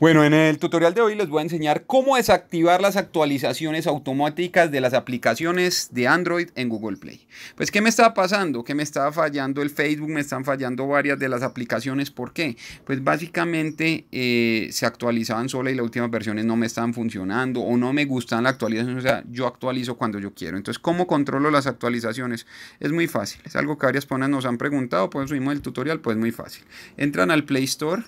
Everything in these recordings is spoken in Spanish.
Bueno, en el tutorial de hoy les voy a enseñar cómo desactivar las actualizaciones automáticas de las aplicaciones de Android en Google Play. Pues, ¿qué me estaba pasando? Que me estaba fallando el Facebook, me están fallando varias de las aplicaciones. ¿Por qué? Pues básicamente eh, se actualizaban sola y las últimas versiones no me estaban funcionando o no me gustan las actualizaciones. O sea, yo actualizo cuando yo quiero. Entonces, ¿cómo controlo las actualizaciones? Es muy fácil. Es algo que varias personas nos han preguntado, pues subimos el tutorial, pues muy fácil. Entran al Play Store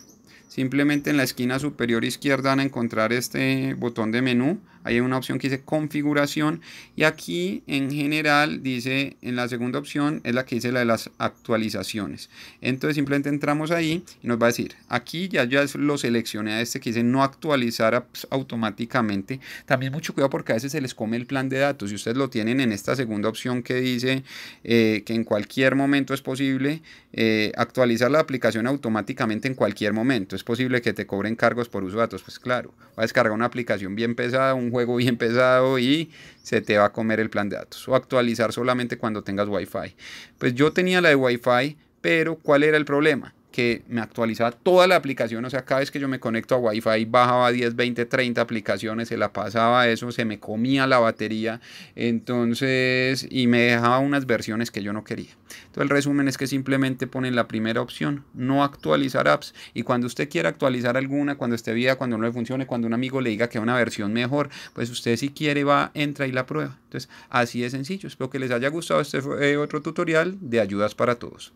Simplemente en la esquina superior izquierda van a encontrar este botón de menú. Hay una opción que dice configuración y aquí en general dice en la segunda opción es la que dice la de las actualizaciones. Entonces simplemente entramos ahí y nos va a decir aquí ya, ya lo seleccioné a este que dice no actualizar pues, automáticamente. También mucho cuidado porque a veces se les come el plan de datos. y ustedes lo tienen en esta segunda opción que dice eh, que en cualquier momento es posible eh, actualizar la aplicación automáticamente en cualquier momento posible que te cobren cargos por uso de datos. Pues claro, va a descargar una aplicación bien pesada, un juego bien pesado y se te va a comer el plan de datos. O actualizar solamente cuando tengas Wi-Fi. Pues yo tenía la de Wi-Fi, pero ¿cuál era el problema? que me actualizaba toda la aplicación, o sea, cada vez que yo me conecto a Wi-Fi bajaba 10, 20, 30 aplicaciones, se la pasaba eso, se me comía la batería, entonces, y me dejaba unas versiones que yo no quería. Entonces, el resumen es que simplemente ponen la primera opción, no actualizar apps, y cuando usted quiera actualizar alguna, cuando esté viva, cuando no le funcione, cuando un amigo le diga que una versión mejor, pues usted si quiere va, entra y la prueba. Entonces, así de sencillo. Espero que les haya gustado este eh, otro tutorial de ayudas para todos.